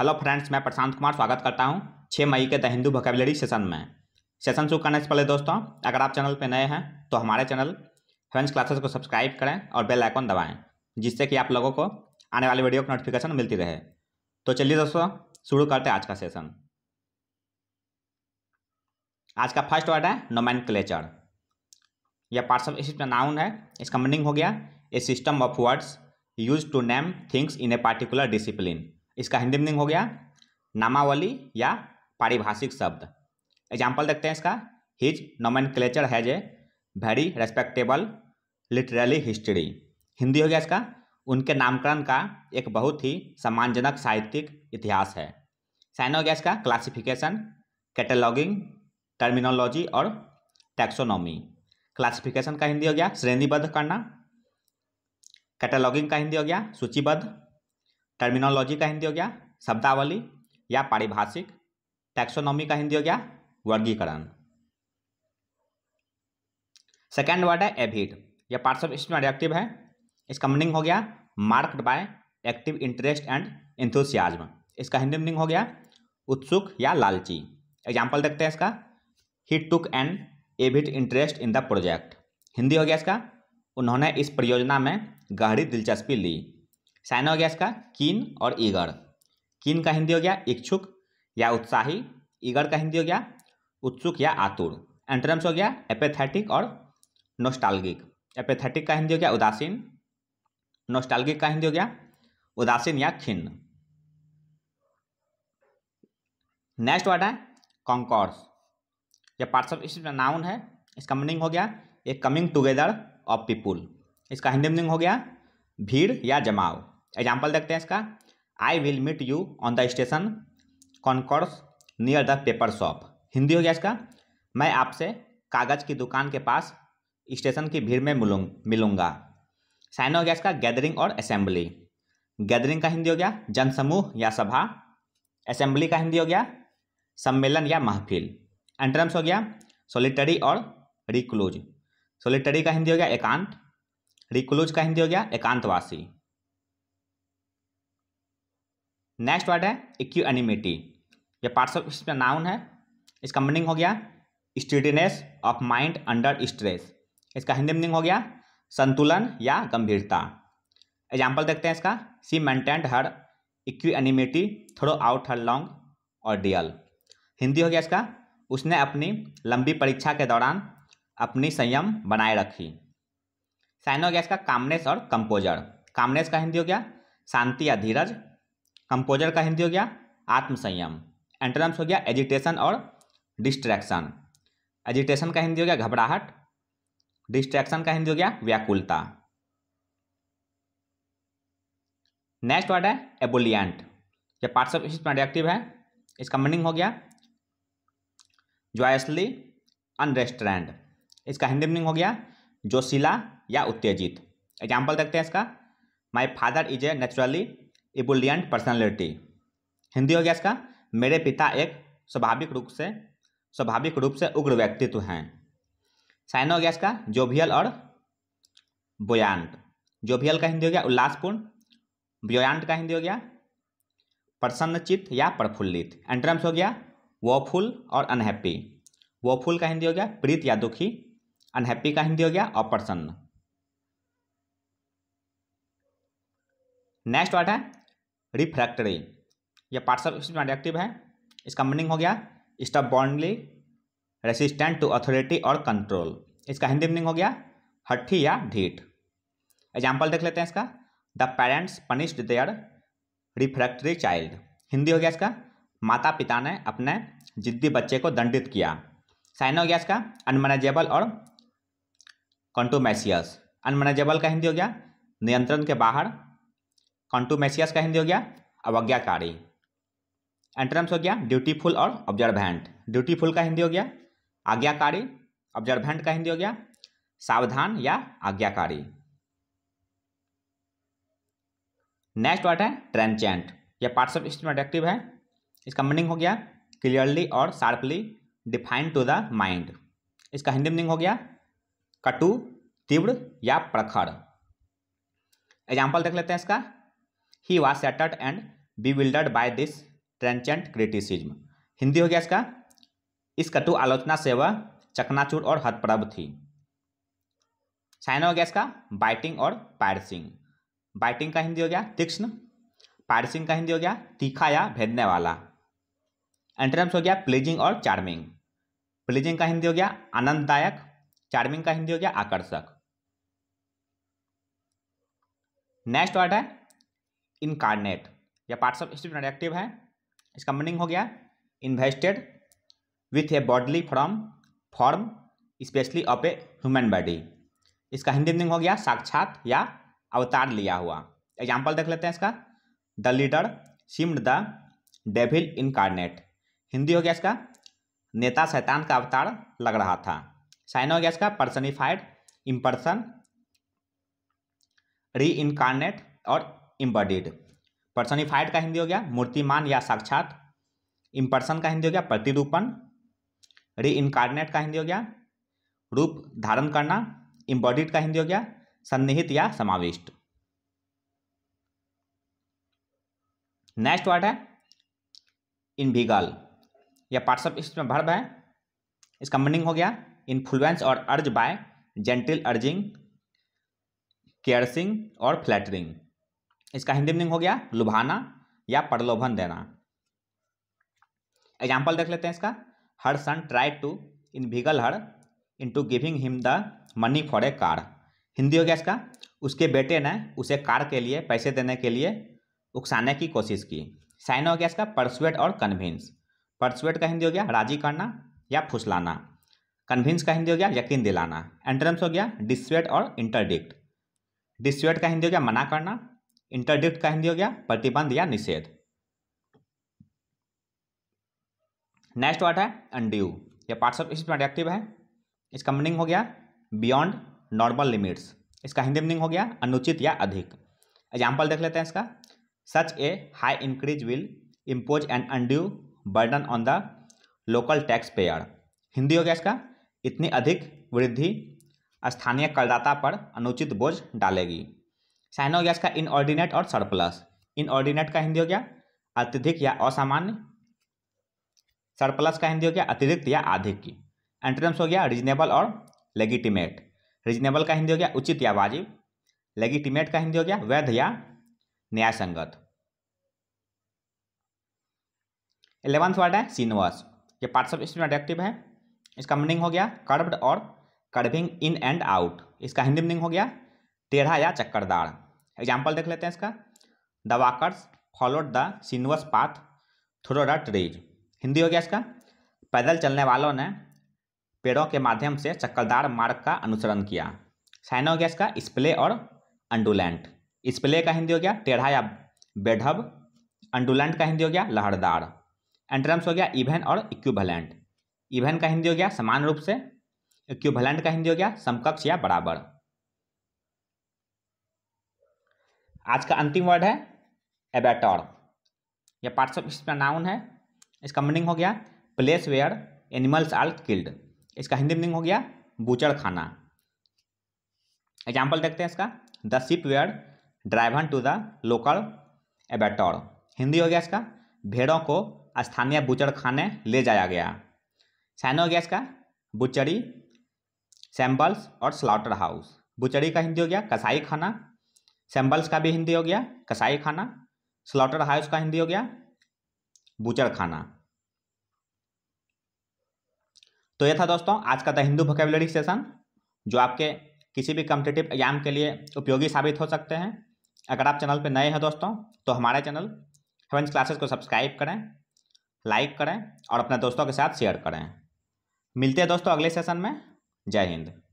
hello friends मैं प्रशांत कुमार स्वागत करता हूं छः मई के द हिंदू वोकेबलरी सेशन में सेशन शुरू करने से पहले दोस्तों अगर आप चैनल पर नए हैं तो हमारे चैनल फ्रेंड्स क्लासेस को सब्सक्राइब करें और बेल आइकन दबाएं जिससे कि आप लोगों को आने वाले वीडियो की नोटिफिकेशन मिलती रहे तो चलिए दोस्तों शुरू करते हैं आज का सेशन आज का फर्स्ट वर्ड है नोमैन क्लेचर यह पार्सल नाउन है इसका मीनिंग हो गया a system of words use to name things in a particular discipline इसका हिंदी मीनिंग हो गया नामावली या पारिभाषिक शब्द एग्जाम्पल देखते हैं इसका his nomenclature has a very respectable literally history Hindi हो गया इसका उनके नामकरण का एक बहुत ही सम्मानजनक साहित्यिक इतिहास है साइन हो गया इसका क्लासिफिकेशन कैटेलॉगिंग टर्मिनोलॉजी और टैक्सोनॉमी क्लासिफिकेशन का हिंदी हो गया श्रेणीबद्ध करना कैटेलॉगिंग का हिंदी हो गया सूचीबद्ध टर्मिनोलॉजी का हिंदी हो गया शब्दावली या पारिभाषिक टैक्सोनॉमी का हिंदी हो गया वर्गीकरण सेकेंड वर्ड है एबिट यह पार्ट्स ऑफ में एडेक्टिव है इसका मीनिंग हो गया marked by active interest and enthusiasm इसका हिंदी मीनिंग हो गया उत्सुक या लालची एग्जाम्पल देखते हैं इसका he took and avid interest in the project Hindi हो गया इसका उन्होंने इस परियोजना में गहरी दिलचस्पी ली साइना हो गया इसका किन और ईगर किन का हिंदी हो गया इच्छुक या उत्साही ईगर का हिंदी हो गया उत्सुक या आतुर एंट्रम्स हो गया एपेथेटिक और नोस्टालगिक एपेथेटिक का हिंदी हो गया उदासीन नोस्टालगिक का हिंदी हो गया उदासीन या खिन्न नेक्स्ट वर्ड है कॉन्कॉर्स यह पार्ट्स ऑफ स्पीच नाउन है इसका मीनिंग हो गया a coming together of people इसका हिंदी मीनिंग हो गया भीड़ या जमाव एग्जाम्पल देखते हैं इसका I will meet you on the station concourse near the paper shop Hindi हो गया इसका मैं आपसे कागज़ की दुकान के पास स्टेशन की भीड़ में मिलूंगा साइन हो गया इसका गैदरिंग और असेंबली गैदरिंग का हिंदी हो गया जनसमूह या सभा असेंबली का हिंदी हो गया सम्मेलन या महफिल एंट्रम्स हो गया सोलिटरी और रिक्लूज सोलिटरी का हिंदी हो गया एकांत रिक्लूज का हिंदी हो गया एकांतवासी नेक्स्ट वर्ड है इक्यू एनिमिटी यह पार्ट्स ऑफ इसमें नाउन है इसका मीनिंग हो गया steadiness of mind under stress इसका हिंदी मीनिंग हो गया संतुलन या गंभीरता एग्जाम्पल देखते हैं इसका she maintained her equanimity throughout her long ordeal Hindi हो गया इसका उसने अपनी लंबी परीक्षा के दौरान अपनी संयम बनाए रखी साइन हो गया इसका कामनेस और कंपोजर कामनेस का हिंदी हो गया शांति या धीरज कंपोजर का हिंदी हो गया आत्मसंयम एंटोनम्स हो गया एजिटेशन और डिस्ट्रैक्शन एजिटेशन का हिंदी हो गया घबराहट डिस्ट्रैक्शन का हिंदी हो गया व्याकुलता नेक्स्ट वर्ड है एबोलियंट यह पार्ट्स ऑफ स्पीच में है इसका मीनिंग हो गया जॉयसली अनरेस्ट्रेंड इसका हिंदी मीनिंग हो गया जोशीला या उत्तेजित एग्जाम्पल देखते हैं इसका my father is a naturally ebullient personality Hindi हो गया इसका मेरे पिता एक स्वाभाविक रूप से स्वाभाविक रूप से उग्र व्यक्तित्व हैं साइन हो गया इसका जोभियल और बोयांट जोभियल का हिंदी हो गया उल्लासपूर्ण बोयांट का हिंदी हो गया प्रसन्नचित या प्रफुल्लित एंट्रम्स हो गया वोफुल और अनहैप्पी वोफुल का हिंदी हो गया प्रीत या दुखी अनहैप्पी का हिंदी हो गया अप्रसन्न नेक्स्ट वर्ड है रिफ्रैक्टरी यह पार्सल एक्टिव है इसका मीनिंग हो गया stubbornly resistant to authority और कंट्रोल इसका हिंदी मीनिंग हो गया हट्ठी या ढीठ एग्जाम्पल देख लेते हैं इसका the parents punished their refractory child Hindi हो गया इसका माता पिता ने अपने जिद्दी बच्चे को दंडित किया साइन हो गया इसका अनमैनेजेबल और कंटोमैसियस अनमैनेजेबल का हिंदी हो गया नियंत्रण के बाहर कंटू मैसियस का हिंदी हो गया अवज्ञाकारी एंट्रम्स हो गया ड्यूटीफुल और ऑब्जर्वेंट ड्यूटीफुल का हिंदी हो गया आज्ञाकारी ऑब्जर्वेंट का हिंदी हो गया सावधान या आज्ञाकारी नेक्स्ट वर्ड है ट्रेंचेंट यह पार्ट्स ऑफ स्टेटमेंट एडेक्टिव है इसका मीनिंग हो गया क्लियरली और sharply defined to the mind इसका हिंदी मीनिंग हो गया कटु तीव्र या प्रखर एग्जाम्पल देख लेते हैं इसका he was shattered and bewildered by this trenchant criticism Hindi हो गया इसका इस कटु आलोचना से वह चकनाचूर और हतप्रभ थी साइना हो गया इसका बाइटिंग और पायरसिंग बाइटिंग का हिंदी हो गया तीक्ष्ण पायरसिंग का हिंदी हो गया तीखा या भेदने वाला एंट्रेंस हो गया प्लीजिंग और चार्मिंग प्लीजिंग का हिंदी हो गया आनंददायक चार्मिंग का हिंदी हो गया आकर्षक नेक्स्ट वर्ड है इनकारनेट या पार्ट्स ऑफ स्टूडेंट एक्टिव है इसका मीनिंग हो गया invested with a bodily from form specially of a human body इसका हिंदी मीनिंग हो गया साक्षात या अवतार लिया हुआ एग्जाम्पल देख लेते हैं इसका the leader seemed the devil incarnate Hindi हो गया इसका नेता शैतान का अवतार लग रहा था साइन हो गया इसका पर्सनिफाइड इम्पर्सन री इनकारनेट और इम्बडिड पर्सनिफाइड का हिंदी हो गया मूर्तिमान या साक्षात इम्पर्सन का हिंदी हो गया प्रतिरूपण री इनकारनेट का हिंदी हो गया रूप धारण करना इम्बॉडिड का हिंदी हो गया सन्निहित या समाविष्ट नेक्स्ट वर्ड है इनविगल या पार्ट्स ऑफ स्पीच में भर्व है इसका मीनिंग हो गया इन्फ्लुएंस और अर्ज बाय जेंटिल अर्जिंग केयरसिंग और फ्लैटरिंग इसका हिंदी मीनिंग हो गया लुभाना या प्रलोभन देना एग्जाम्पल देख लेते हैं इसका her son try to inveigle her into giving him the money for a car Hindi हो गया इसका उसके बेटे ने उसे कार के लिए पैसे देने के लिए उकसाने की कोशिश की साइन हो गया इसका परसुएट और कन्विंस परसुएट का हिंदी हो गया राजी करना या फुसलाना कन्विंस का हिंदी हो गया यकीन दिलाना एंट्रेंस हो गया डिस्वेट और इंटरडिक्ट डिस्वेट का हिंदी हो गया मना करना इंटरडिक्ट का हिंदी हो गया प्रतिबंध या निषेध नेक्स्ट वर्ड है अंड्यू यह पार्ट्स ऑफ स्पीच एक्टिव है इसका मीनिंग हो गया बियॉन्ड नॉर्मल लिमिट्स इसका हिंदी मीनिंग हो गया अनुचित या अधिक एग्जाम्पल देख लेते हैं इसका such a high increase will impose an undue burden on the local tax payer Hindi हो गया इसका इतनी अधिक वृद्धि स्थानीय करदाता पर अनुचित बोझ डालेगी साइन हो गया इसका इनऑर्डिनेट और सरप्लस इनऑर्डिनेट का हिंदी हो गया अत्यधिक या असामान्य सरप्लस का हिंदी हो गया अतिरिक्त या अधिक की एंट्रम्स हो गया रिजनेबल और लेगिटिमेट रिजनेबल का हिंदी हो गया उचित या वाजिब लेगिटिमेट का हिंदी हो गया वैध या न्यायसंगत एलेवंथ वर्ड है सीनवस ये पार्ट्स ऑफ स्पीच एडेक्टिव है इसका मीनिंग हो गया कर्ब्ड और कर्विंग इन एंड आउट इसका हिंदी मीनिंग हो गया टेढ़ा या चक्करदार एग्जाम्पल देख लेते हैं इसका the walkers followed the sinuous path through the trees Hindi हो गया इसका पैदल चलने वालों ने पेड़ों के माध्यम से चक्करदार मार्ग का अनुसरण किया साइना हो गया इसका स्प्ले और अंडुलेंट स्प्ले का हिंदी हो गया टेढ़ा या बेढब अंडुलेंट का हिंदी हो गया लहरदार एंट्रम्स हो गया इवेन और इक्विवेलेंट इवेन का हिंदी हो गया समान रूप से इक्विवेलेंट का हिंदी हो गया समकक्ष या बराबर आज का अंतिम वर्ड है एबेटॉर यह पार्ट्स ऑफ इसका नाउन है इसका मीनिंग हो गया place where animals are killed इसका हिंदी मीनिंग हो गया बूचड़ खाना एग्जाम्पल देखते हैं इसका the sheep were driven to the local abattoir Hindi हो गया इसका भेड़ों को स्थानीय बूचड़ खाने ले जाया गया साइन हो गया इसका बुचड़ी सैम्बल्स और स्लॉटर हाउस बुचड़ी का हिंदी हो गया कसाई खाना सैम्बल्स का भी हिंदी हो गया कसाई खाना स्लॉटर हाउस का हिंदी हो गया बूचर खाना तो यह था दोस्तों आज का द हिंदू वोकेबलरी सेशन जो आपके किसी भी कम्पिटेटिव एग्जाम के लिए उपयोगी साबित हो सकते हैं अगर आप चैनल पर नए हैं दोस्तों तो हमारे चैनल हेवेंस क्लासेस को सब्सक्राइब करें लाइक करें और अपने दोस्तों के साथ शेयर करें मिलते हैं दोस्तों अगले सेशन में जय हिंद